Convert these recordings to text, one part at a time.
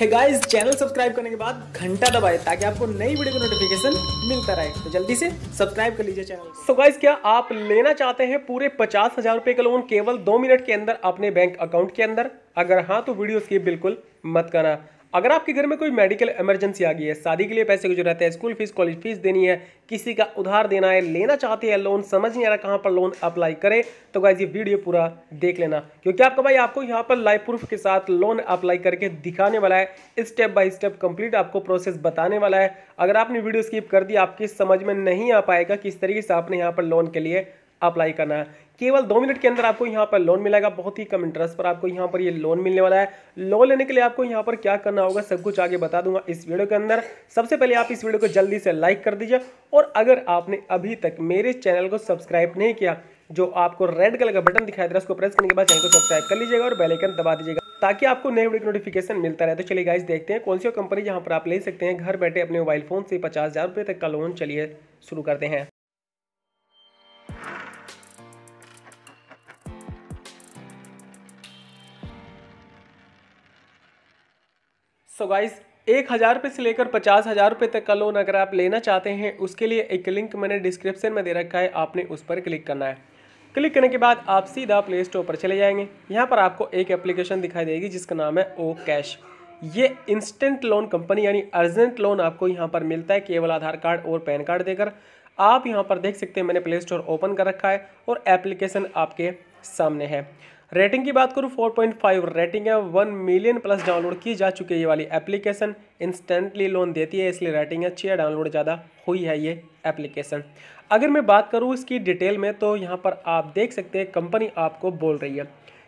है guys channel subscribe करने के बाद घंटा दबाए ताकि आपको नई वीडियो का नोटिफिकेशन मिलता रहे तो जल्दी से सब्सक्राइब कर लीजिए चैनल सो गाइज गाइस क्या आप लेना चाहते हैं पूरे पचास हजार रुपए का लोन केवल दो मिनट के अंदर अपने बैंक अकाउंट के अंदर अगर हाँ तो वीडियो स्किप बिल्कुल मत करना अगर आपके घर में कोई मेडिकल इमरजेंसी आ गई है शादी के लिए पैसे की जरूरत है स्कूल फीस कॉलेज फीस देनी है किसी का उधार देना है लेना चाहते हैं लोन समझ नहीं आ रहा कहाँ पर लोन अप्लाई करें तो गाइज ये वीडियो पूरा देख लेना क्योंकि आपका भाई आपको यहाँ पर लाइफ प्रूफ के साथ लोन अप्लाई करके दिखाने वाला है स्टेप बाय स्टेप कंप्लीट आपको प्रोसेस बताने वाला है अगर आपने वीडियो स्किप कर दी आपकी समझ में नहीं आ पाएगा किस तरीके से आपने यहाँ पर लोन के लिए अप्लाई करना है केवल दो मिनट के अंदर आपको यहाँ पर लोन मिलेगा बहुत ही कम इंटरेस्ट पर आपको यहाँ पर ये लोन मिलने वाला है लोन लेने के लिए आपको यहाँ पर क्या करना होगा सब कुछ आगे बता दूंगा इस वीडियो के अंदर सबसे पहले आप इस वीडियो को जल्दी से लाइक कर दीजिए और अगर आपने अभी तक मेरे चैनल को सब्सक्राइब नहीं किया जो आपको रेड कलर का बटन दिखाई दे रहा है उसको प्रेस करने के बाद चैनल को सब्सक्राइब कर लीजिएगा और बेलाइकन दबा दीजिएगा ताकि आपको नए वीडियो नोटिफिकेशन मिलता रहे तो चलिए गाइस देखते हैं कौन सी कंपनी जहाँ पर आप ले सकते हैं घर बैठे अपने मोबाइल फोन से पचास हज़ार रुपये तक का लोन चलिए शुरू करते हैं सो गाइज़ एक हज़ार रुपये से लेकर पचास हज़ार रुपये तक का लोन अगर आप लेना चाहते हैं उसके लिए एक लिंक मैंने डिस्क्रिप्शन में दे रखा है आपने उस पर क्लिक करना है क्लिक करने के बाद आप सीधा प्ले स्टोर पर चले जाएंगे यहाँ पर आपको एक एप्लीकेशन दिखाई देगी जिसका नाम है ओ कैश ये इंस्टेंट लोन कंपनी यानी अर्जेंट लोन आपको यहाँ पर मिलता है केवल आधार कार्ड और पैन कार्ड देकर आप यहाँ पर देख सकते हैं मैंने प्ले स्टोर ओपन कर रखा है और एप्लीकेशन आपके सामने है रेटिंग की बात करूँ 4.5 रेटिंग है वन मिलियन प्लस डाउनलोड की जा चुकी है ये वाली एप्लीकेशन इंस्टेंटली लोन देती है इसलिए रेटिंग अच्छी है डाउनलोड ज़्यादा हुई है ये एप्लीकेशन अगर मैं बात करूँ इसकी डिटेल में तो यहाँ पर आप देख सकते हैं कंपनी आपको बोल रही है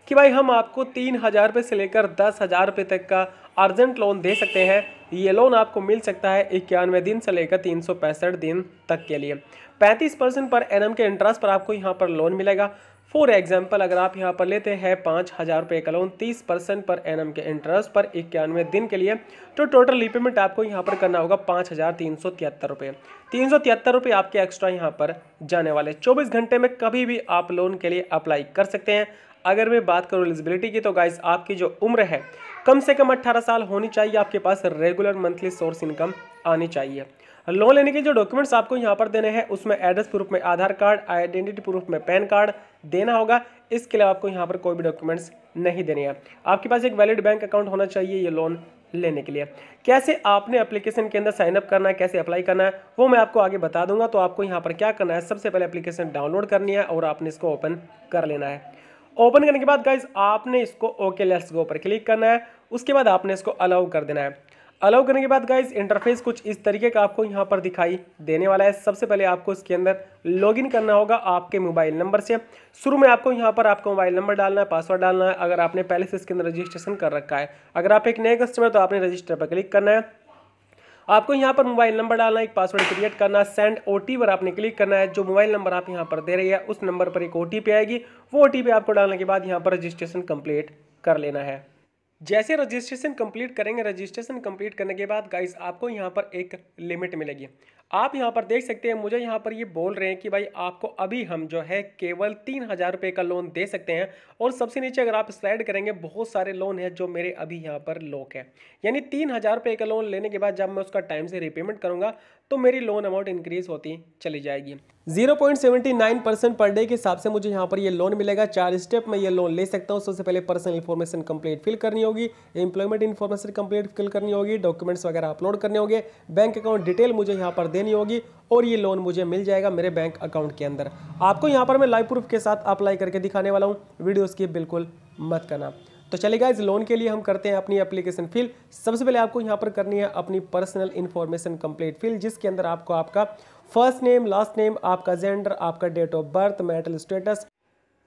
कि भाई हम आपको तीन हज़ार रुपये से लेकर दस हज़ार रुपये तक का अर्जेंट लोन दे सकते हैं ये लोन आपको मिल सकता है इक्यानवे दिन से लेकर तीन सौ पैंसठ दिन तक के लिए पैंतीस परसेंट पर एनएम के इंटरेस्ट पर आपको यहाँ पर लोन मिलेगा फॉर एग्जाम्पल अगर आप यहाँ पर लेते हैं पाँच हज़ार रुपये का लोन तीस परसेंट पर एन के इंटरेस्ट पर इक्यानवे दिन के लिए तो टोटल रीपेमेंट आपको यहाँ पर करना होगा पाँच हज़ार तीन सौ तिहत्तर रुपये तीन सौ तिहत्तर रुपये आपके एक्स्ट्रा यहाँ पर जाने वाले चौबीस घंटे में कभी भी आप लोन के लिए अप्लाई कर सकते हैं अगर मैं बात करूँ एलिजिबिलिटी की तो गाइज आपकी जो उम्र है कम से कम 18 साल होनी चाहिए आपके पास रेगुलर मंथली सोर्स इनकम आनी चाहिए लोन लेने के जो डॉक्यूमेंट्स आपको यहाँ पर देने हैं उसमें एड्रेस प्रूफ में आधार कार्ड आइडेंटिटी प्रूफ में पैन कार्ड देना होगा इसके लिए आपको यहाँ पर कोई भी डॉक्यूमेंट्स नहीं देने हैं आपके पास एक वैलिड बैंक अकाउंट होना चाहिए ये लोन लेने के लिए कैसे आपने एप्लीकेशन के अंदर साइनअप करना है कैसे अप्लाई करना है वो मैं आपको आगे बता दूंगा तो आपको यहाँ पर क्या करना है सबसे पहले एप्लीकेशन डाउनलोड करनी है और आपने इसको ओपन कर लेना है ओपन करने के बाद गाइज आपने इसको ओके लेट्स गो पर क्लिक करना है उसके बाद आपने इसको अलाउ कर देना है अलाउ करने के बाद गाइज इंटरफेस कुछ इस तरीके का आपको यहाँ पर दिखाई देने वाला है सबसे पहले आपको इसके अंदर लॉगिन करना होगा आपके मोबाइल नंबर से शुरू में आपको यहाँ पर आपका मोबाइल नंबर डालना है पासवर्ड डालना है अगर आपने पहले से इसके अंदर रजिस्ट्रेशन कर रखा है अगर आप एक नए कस्टमर तो आपने रजिस्टर पर क्लिक करना है आपको यहाँ पर मोबाइल नंबर डालना एक पासवर्ड क्रिएट करना सेंड ओ टी पर आपने क्लिक करना है जो मोबाइल नंबर आप यहाँ पर दे रही है उस नंबर पर एक ओ आएगी वो ओ आपको डालने के बाद यहाँ पर रजिस्ट्रेशन कम्प्लीट कर लेना है जैसे रजिस्ट्रेशन कंप्लीट करेंगे रजिस्ट्रेशन कंप्लीट करने के बाद गाइस आपको यहाँ पर एक लिमिट मिलेगी आप यहाँ पर देख सकते हैं मुझे यहाँ पर ये बोल रहे हैं कि भाई आपको अभी हम जो है केवल तीन हज़ार रुपये का लोन दे सकते हैं और सबसे नीचे अगर आप स्लाइड करेंगे बहुत सारे लोन है जो मेरे अभी यहाँ पर लॉक है यानी तीन हज़ार रुपये का लोन लेने के बाद जब मैं उसका टाइम से रिपेमेंट करूँगा तो मेरी लोन अमाउंट इंक्रीज होती चली जाएगी 0.79 परसेंट पर डे के हिसाब से मुझे यहाँ पर ये लोन मिलेगा चार स्टेप में ये लोन ले सकता हूँ सबसे पहले पर्सनल इन्फॉर्मेशन कंप्लीट फिल करनी होगी एम्प्लॉयमेंट इन्फॉर्मेशन कंप्लीट फिल करनी होगी डॉक्यूमेंट्स वगैरह अपलोड करने होंगे बैंक अकाउंट डिटेल मुझे यहाँ पर देनी होगी और ये लोन मुझे मिल जाएगा मेरे बैंक अकाउंट के अंदर आपको यहाँ पर मैं लाइव प्रूफ के साथ अप्लाई करके दिखाने वाला हूँ वीडियो की बिल्कुल मत करना तो चलेगा इस लोन के लिए हम करते हैं अपनी एप्लीकेशन फिल सबसे पहले आपको यहाँ पर करनी है अपनी पर्सनल इन्फॉर्मेशन कंप्लीट फिल जिसके अंदर आपको आपका फर्स्ट नेम लास्ट नेम आपका जेंडर आपका date of birth marital status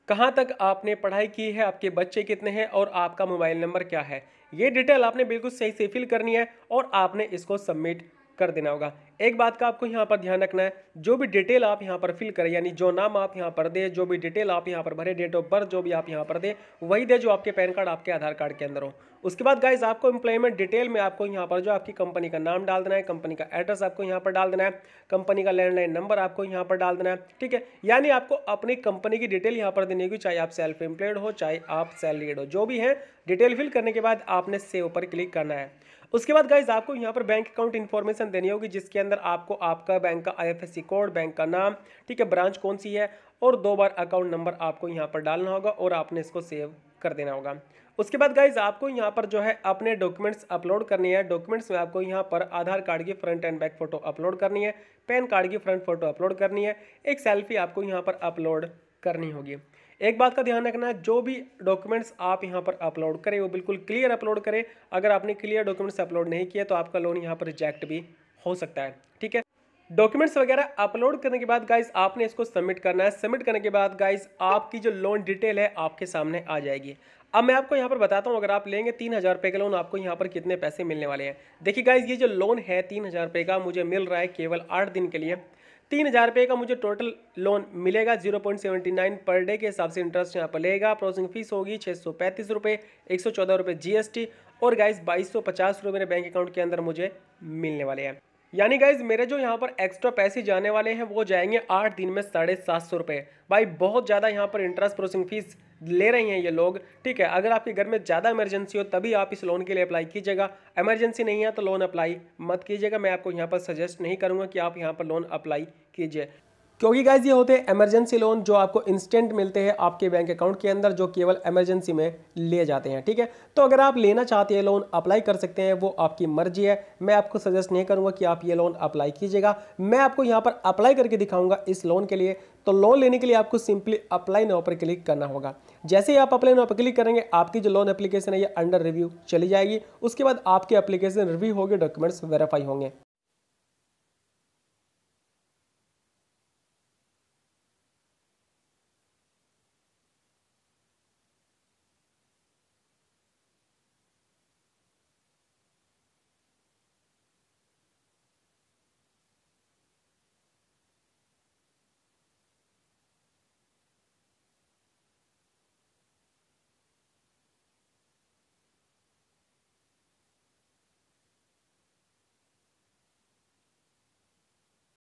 कहाँ तक आपने पढ़ाई की है आपके बच्चे कितने हैं और आपका मोबाइल नंबर क्या है ये डिटेल आपने बिल्कुल सही से फिल करनी है और आपने इसको सबमिट कर देना होगा एक बात का आपको यहाँ पर ध्यान रखना है जो भी डिटेल आप यहाँ पर फिल करें यानी जो नाम आप यहाँ पर दें जो भी डिटेल आप यहाँ पर भरे डेट ऑफ बर्थ जो भी आप यहाँ पर दें वही दे जो आपके पैन कार्ड आपके आधार कार्ड के अंदर हो उसके बाद गाइज आपको एम्प्लॉयमेंट डिटेल में आपको यहाँ पर जो आपकी कंपनी का नाम डाल देना है कंपनी का एड्रेस आपको यहाँ पर डाल देना है कंपनी का लैंडलाइन नंबर आपको यहाँ पर डाल देना है ठीक है यानी आपको अपनी कंपनी की डिटेल यहाँ पर देने की चाहे आप सेल्फ एम्प्लॉयड हो चाहे आप सैलरीड हो जो भी है डिटेल फिल करने के बाद आपने सेव पर क्लिक करना है उसके बाद गाइज आपको यहाँ पर बैंक अकाउंट इन्फॉर्मेशन देनी होगी जिसके अंदर आपको आपका बैंक का आईएफएससी कोड बैंक का नाम ठीक है ब्रांच कौन सी है और दो बार अकाउंट नंबर आपको यहाँ पर डालना होगा और आपने इसको सेव कर देना होगा उसके बाद गाइज आपको यहाँ पर जो है अपने डॉक्यूमेंट्स अपलोड करने हैं डॉक्यूमेंट्स में आपको यहाँ पर आधार कार्ड की front end back photo upload करनी है पैन कार्ड की फ्रंट फोटो अपलोड करनी है एक सेल्फी आपको यहाँ पर अपलोड करनी होगी एक बात का ध्यान रखना जो भी डॉक्यूमेंट्स आप यहां पर अपलोड करें वो बिल्कुल क्लियर अपलोड करें अगर आपने क्लियर डॉक्यूमेंट्स अपलोड नहीं किया तो आपका लोन यहां पर रिजेक्ट भी हो सकता है ठीक है डॉक्यूमेंट्स वगैरह अपलोड करने के बाद गाइज आपने इसको सबमिट करना है सबमिट करने के बाद गाइज आपकी जो लोन डिटेल है आपके सामने आ जाएगी अब मैं आपको यहाँ पर बताता हूँ अगर आप लेंगे तीन हज़ार रुपये का लोन आपको यहाँ पर कितने पैसे मिलने वाले हैं देखिए गाइज ये जो लोन है तीन हज़ार रुपये का मुझे मिल रहा है केवल आठ दिन के लिए तीन हज़ार रुपये का मुझे टोटल लोन मिलेगा zero point seventy nine per day के हिसाब से इंटरेस्ट यहाँ पर लेगा प्रोसेसिंग फीस होगी छः सौ पैंतीस रुपये एक सौ चौदह रुपये जी एस टी और गाइज बाईस सौ पचास रुपये मेरे बैंक अकाउंट के अंदर मुझे मिलने वाले हैं यानी गाइज मेरे जो यहाँ पर एक्स्ट्रा पैसे जाने वाले हैं वो जाएंगे आठ दिन में साढ़े सात सौ रुपये भाई बहुत ज़्यादा यहाँ पर इंटरेस्ट प्रोसेसिंग फीस ले रहे हैं ये लोग ठीक है अगर आपके घर में ज़्यादा इमरजेंसी हो तभी आप इस लोन के लिए अप्लाई कीजिएगा इमरजेंसी नहीं है तो लोन अप्लाई मत कीजिएगा मैं आपको यहाँ पर सजेस्ट नहीं करूँगा कि आप यहाँ पर लोन अप्लाई कीजिए क्योंकि गाइज ये होते हैं एमरजेंसी लोन जो आपको इंस्टेंट मिलते हैं आपके बैंक अकाउंट के अंदर जो केवल एमरजेंसी में ले जाते हैं ठीक है तो अगर आप लेना चाहते हैं लोन अप्लाई कर सकते हैं वो आपकी मर्जी है मैं आपको सजेस्ट नहीं करूंगा कि आप ये लोन अप्लाई कीजिएगा मैं आपको यहाँ पर अप्लाई करके दिखाऊंगा इस लोन के लिए तो लोन लेने के लिए आपको सिंपली अप्लाई नाव पर क्लिक करना होगा जैसे ही आप अप्लाई नाव पर क्लिक करेंगे आपकी जो लोन एप्लीकेशन है ये अंडर रिव्यू चली जाएगी उसके बाद आपकी एप्लीकेशन रिव्यू होगी डॉक्यूमेंट्स वेरीफाई होंगे